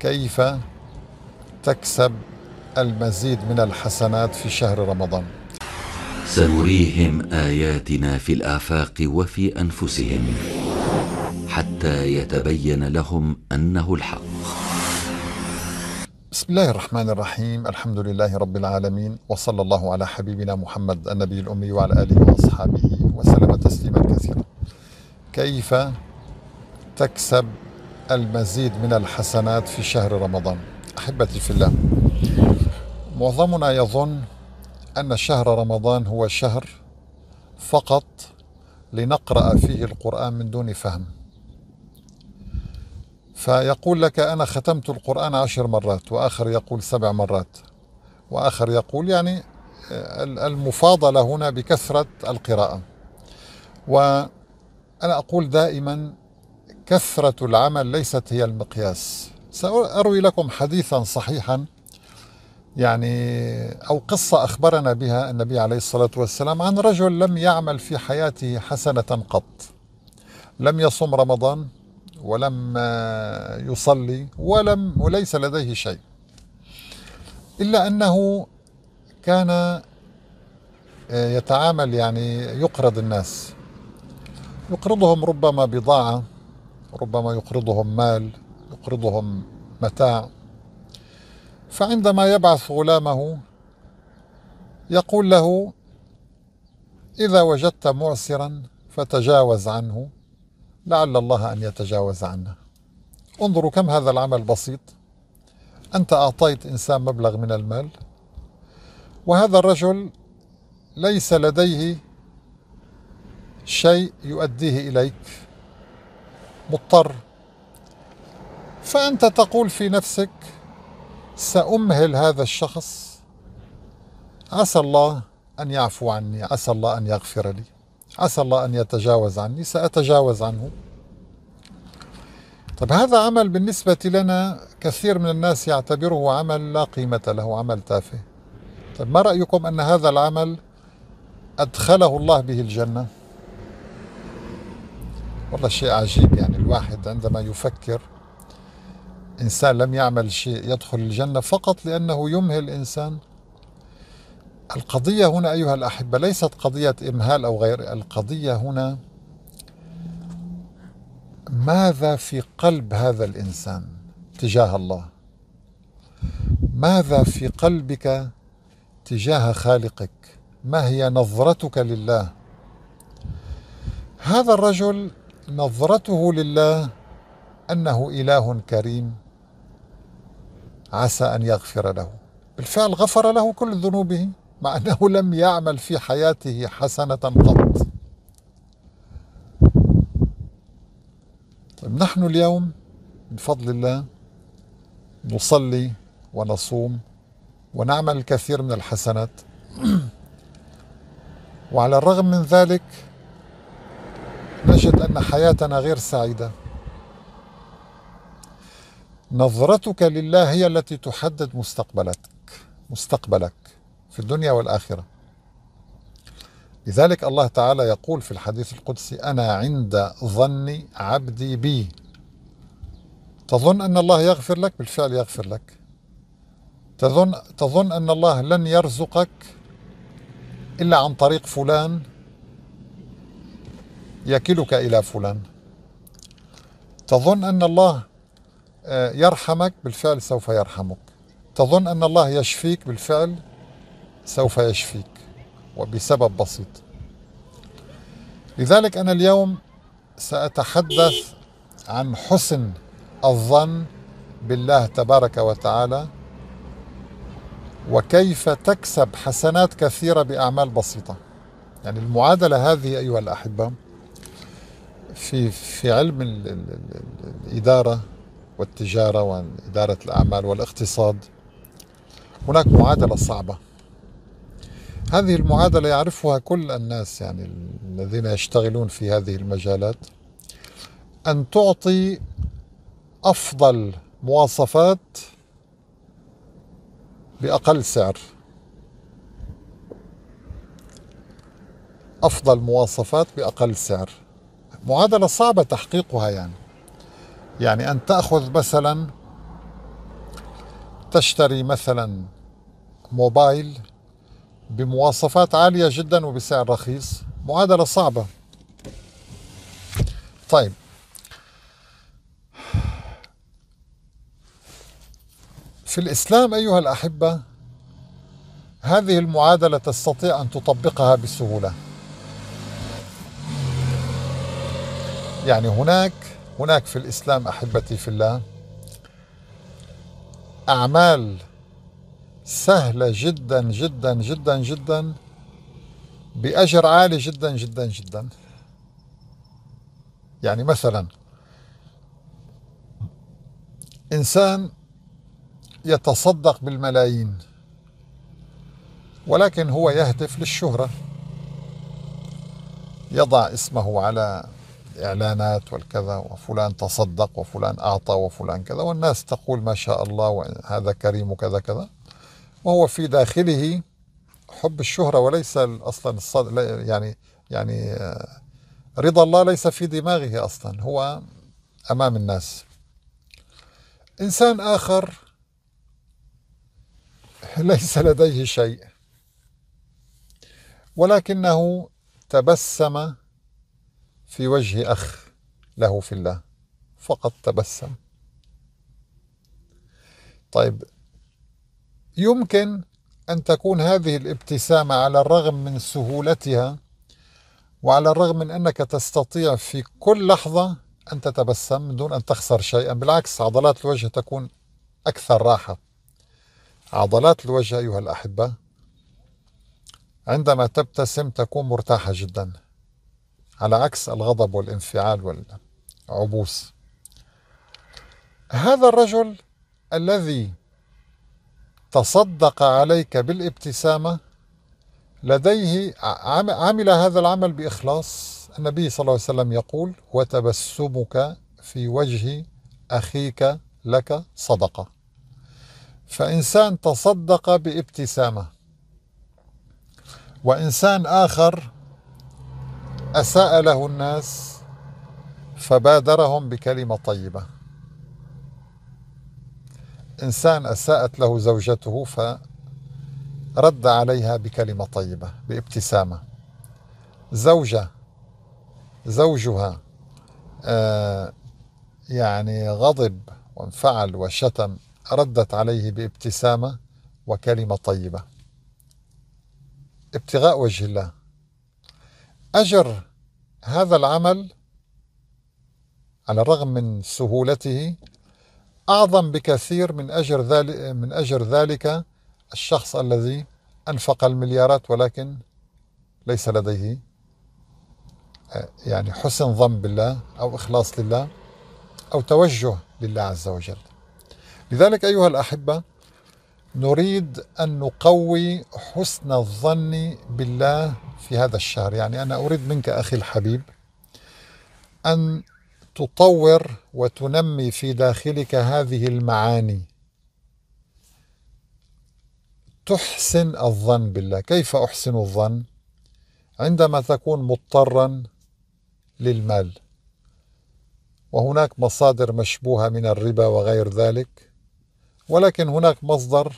كيف تكسب المزيد من الحسنات في شهر رمضان سنريهم اياتنا في الافاق وفي انفسهم حتى يتبين لهم انه الحق بسم الله الرحمن الرحيم الحمد لله رب العالمين وصلى الله على حبيبنا محمد النبي الامي وعلى اله واصحابه وسلم تسليما كثيرا كيف تكسب المزيد من الحسنات في شهر رمضان احبتي في الله معظمنا يظن ان شهر رمضان هو شهر فقط لنقرا فيه القران من دون فهم فيقول لك انا ختمت القران عشر مرات واخر يقول سبع مرات واخر يقول يعني المفاضله هنا بكثره القراءه وانا اقول دائما كثرة العمل ليست هي المقياس سأروي لكم حديثا صحيحا يعني أو قصة أخبرنا بها النبي عليه الصلاة والسلام عن رجل لم يعمل في حياته حسنة قط لم يصم رمضان ولم آه، يصلي ولم وليس لديه شيء إلا أنه كان آه، يتعامل يعني يقرض الناس يقرضهم ربما بضاعة ربما يقرضهم مال يقرضهم متاع فعندما يبعث غلامه يقول له إذا وجدت معسرا فتجاوز عنه لعل الله أن يتجاوز عنا انظروا كم هذا العمل بسيط أنت أعطيت إنسان مبلغ من المال وهذا الرجل ليس لديه شيء يؤديه إليك مضطر فأنت تقول في نفسك سأمهل هذا الشخص عسى الله أن يعفو عني عسى الله أن يغفر لي عسى الله أن يتجاوز عني سأتجاوز عنه طب هذا عمل بالنسبة لنا كثير من الناس يعتبره عمل لا قيمة له عمل تافه طب ما رأيكم أن هذا العمل أدخله الله به الجنة؟ والله شيء عجيب يعني الواحد عندما يفكر إنسان لم يعمل شيء يدخل الجنة فقط لأنه يمهل إنسان القضية هنا أيها الأحبة ليست قضية إمهال أو غير القضية هنا ماذا في قلب هذا الإنسان تجاه الله ماذا في قلبك تجاه خالقك ما هي نظرتك لله هذا الرجل نظرته لله انه اله كريم عسى ان يغفر له بالفعل غفر له كل ذنوبه مع انه لم يعمل في حياته حسنه قط طيب نحن اليوم من فضل الله نصلي ونصوم ونعمل الكثير من الحسنات وعلى الرغم من ذلك نجد أن حياتنا غير سعيدة نظرتك لله هي التي تحدد مستقبلك مستقبلك في الدنيا والآخرة لذلك الله تعالى يقول في الحديث القدسي أنا عند ظن عبدي بي تظن أن الله يغفر لك بالفعل يغفر لك تظن, تظن أن الله لن يرزقك إلا عن طريق فلان يكلك إلى فلان تظن أن الله آه، يرحمك بالفعل سوف يرحمك تظن أن الله يشفيك بالفعل سوف يشفيك وبسبب بسيط لذلك أنا اليوم سأتحدث عن حسن الظن بالله تبارك وتعالى وكيف تكسب حسنات كثيرة بأعمال بسيطة يعني المعادلة هذه أيها الأحبة في في علم الإدارة والتجارة وإدارة الأعمال والاقتصاد هناك معادلة صعبة هذه المعادلة يعرفها كل الناس يعني الذين يشتغلون في هذه المجالات أن تعطي أفضل مواصفات بأقل سعر أفضل مواصفات بأقل سعر معادلة صعبة تحقيقها يعني يعني أن تأخذ مثلا تشتري مثلا موبايل بمواصفات عالية جدا وبسعر رخيص معادلة صعبة طيب في الإسلام أيها الأحبة هذه المعادلة تستطيع أن تطبقها بسهولة يعني هناك هناك في الإسلام أحبتي في الله أعمال سهلة جدا جدا جدا جدا بأجر عالي جدا جدا جدا يعني مثلا إنسان يتصدق بالملايين ولكن هو يهدف للشهرة يضع اسمه على الإعلانات والكذا وفلان تصدق وفلان أعطى وفلان كذا والناس تقول ما شاء الله وهذا كريم وكذا كذا وهو في داخله حب الشهرة وليس أصلا الصد... يعني يعني آه، رضا الله ليس في دماغه أصلا هو أمام الناس إنسان آخر ليس لديه شيء ولكنه تبسم في وجه أخ له في الله فقط تبسم طيب يمكن أن تكون هذه الابتسامة على الرغم من سهولتها وعلى الرغم من أنك تستطيع في كل لحظة أن تتبسم من دون أن تخسر شيئا بالعكس عضلات الوجه تكون أكثر راحة عضلات الوجه أيها الأحبة عندما تبتسم تكون مرتاحة جداً على عكس الغضب والانفعال والعبوس هذا الرجل الذي تصدق عليك بالابتسامة لديه عمل هذا العمل بإخلاص النبي صلى الله عليه وسلم يقول وتبسمك في وجه أخيك لك صدقة فإنسان تصدق بابتسامة وإنسان آخر اساء له الناس فبادرهم بكلمه طيبه انسان اساءت له زوجته فرد عليها بكلمه طيبه بابتسامه زوجه زوجها آه يعني غضب وانفعل وشتم ردت عليه بابتسامه وكلمه طيبه ابتغاء وجه الله أجر هذا العمل على الرغم من سهولته أعظم بكثير من أجر ذلك من أجر ذلك الشخص الذي أنفق المليارات ولكن ليس لديه آه، يعني حسن ظن بالله أو إخلاص لله أو توجه لله عز وجل لذلك أيها الأحبة نريد أن نقوي حسن الظن بالله في هذا الشهر يعني أنا أريد منك أخي الحبيب أن تطور وتنمي في داخلك هذه المعاني تحسن الظن بالله كيف أحسن الظن عندما تكون مضطرا للمال وهناك مصادر مشبوهة من الربا وغير ذلك ولكن هناك مصدر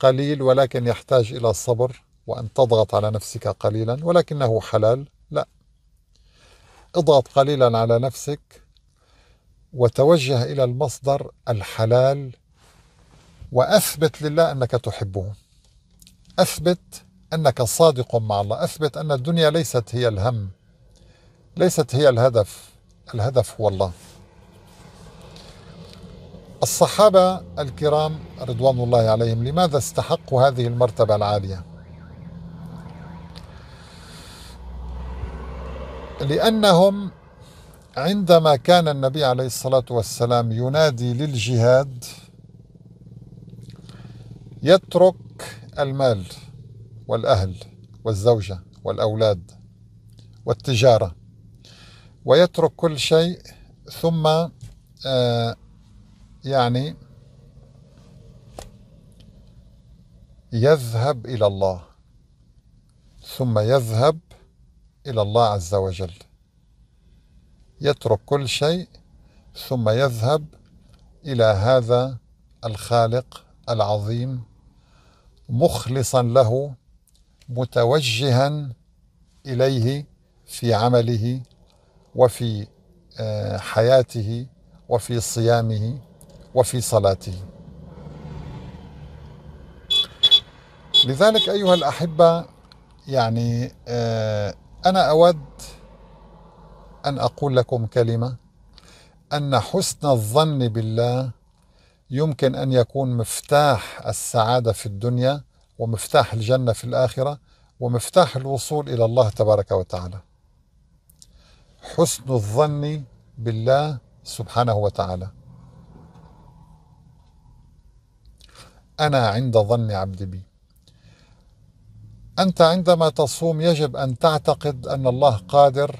قليل ولكن يحتاج إلى الصبر وأن تضغط على نفسك قليلا ولكنه حلال لا اضغط قليلا على نفسك وتوجه إلى المصدر الحلال وأثبت لله أنك تحبه أثبت أنك صادق مع الله أثبت أن الدنيا ليست هي الهم ليست هي الهدف الهدف هو الله الصحابة الكرام رضوان الله عليهم لماذا استحقوا هذه المرتبة العالية؟ لأنهم عندما كان النبي عليه الصلاة والسلام ينادي للجهاد يترك المال والأهل والزوجة والأولاد والتجارة ويترك كل شيء ثم آه، يعني يذهب إلى الله ثم يذهب إلى الله عز وجل يترك كل شيء ثم يذهب إلى هذا الخالق العظيم مخلصا له متوجها إليه في عمله وفي آه، حياته وفي صيامه وفي صلاته لذلك أيها الأحبة يعني آه، أنا أود أن أقول لكم كلمة أن حسن الظن بالله يمكن أن يكون مفتاح السعادة في الدنيا ومفتاح الجنة في الآخرة ومفتاح الوصول إلى الله تبارك وتعالى حسن الظن بالله سبحانه وتعالى أنا عند ظن عبدي بي أنت عندما تصوم يجب أن تعتقد أن الله قادر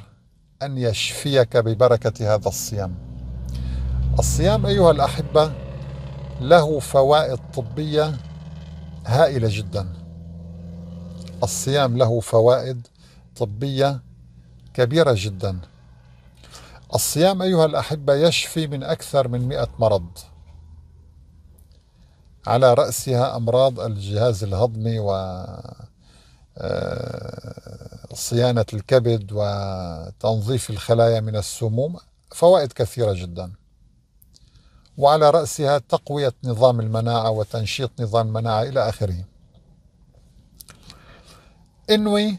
أن يشفيك ببركة هذا الصيام الصيام أيها الأحبة له فوائد طبية هائلة جدا الصيام له فوائد طبية كبيرة جدا الصيام أيها الأحبة يشفي من أكثر من مئة مرض على رأسها أمراض الجهاز الهضمي و آه، صيانة الكبد وتنظيف الخلايا من السموم فوائد كثيرة جدا وعلى رأسها تقوية نظام المناعة وتنشيط نظام المناعة إلى آخره انوي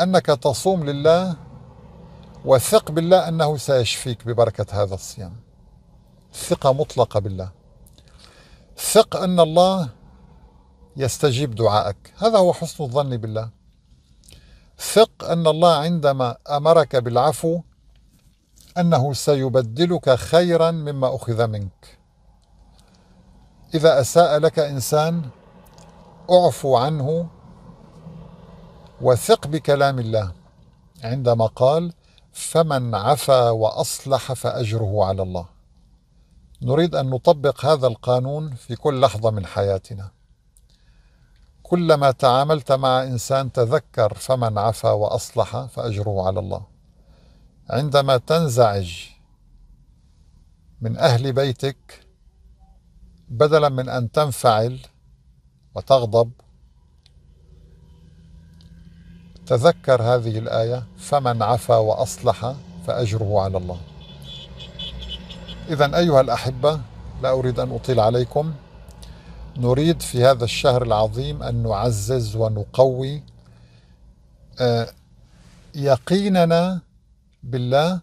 أنك تصوم لله وثق بالله أنه سيشفيك ببركة هذا الصيام ثقة مطلقة بالله ثق أن الله يستجيب دعائك هذا هو حسن الظن بالله ثق أن الله عندما أمرك بالعفو أنه سيبدلك خيرا مما أخذ منك إذا أساء لك إنسان أعفو عنه وثق بكلام الله عندما قال فمن عفا وأصلح فأجره على الله نريد أن نطبق هذا القانون في كل لحظة من حياتنا كلما تعاملت مع إنسان تذكر فمن عفا وأصلح فأجره على الله عندما تنزعج من أهل بيتك بدلا من أن تنفعل وتغضب تذكر هذه الآية فمن عفا وأصلح فأجره على الله إذا أيها الأحبة لا أريد أن أطيل عليكم نريد في هذا الشهر العظيم أن نعزز ونقوي آه، يقيننا بالله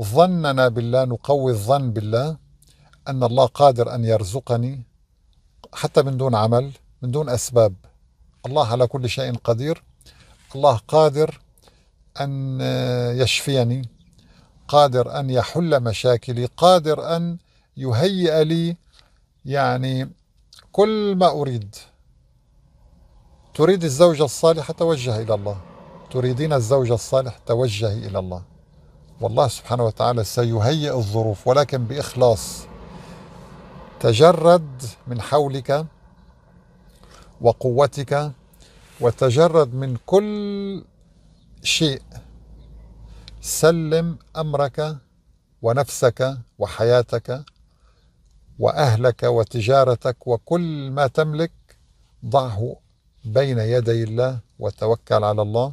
ظننا بالله نقوي الظن بالله أن الله قادر أن يرزقني حتى من دون عمل من دون أسباب الله على كل شيء قدير الله قادر أن آه، يشفيني قادر أن يحل مشاكلي قادر أن يهيئ لي يعني كل ما أريد تريد الزوجة الصالحة توجه إلى الله تريدين الزوجة الصالح توجهي إلى الله والله سبحانه وتعالى سيهيئ الظروف ولكن بإخلاص تجرد من حولك وقوتك وتجرد من كل شيء سلم امرك ونفسك وحياتك واهلك وتجارتك وكل ما تملك ضعه بين يدي الله وتوكل على الله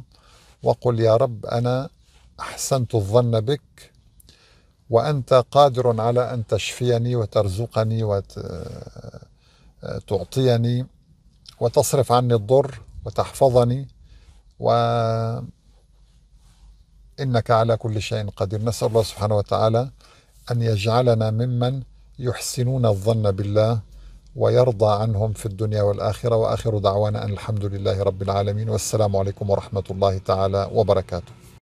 وقل يا رب انا احسنت الظن بك وانت قادر على ان تشفيني وترزقني وتعطيني وتصرف عني الضر وتحفظني و إنك على كل شيء قدير نسأل الله سبحانه وتعالى أن يجعلنا ممن يحسنون الظن بالله ويرضى عنهم في الدنيا والآخرة وآخر دعوانا أن الحمد لله رب العالمين والسلام عليكم ورحمة الله تعالى وبركاته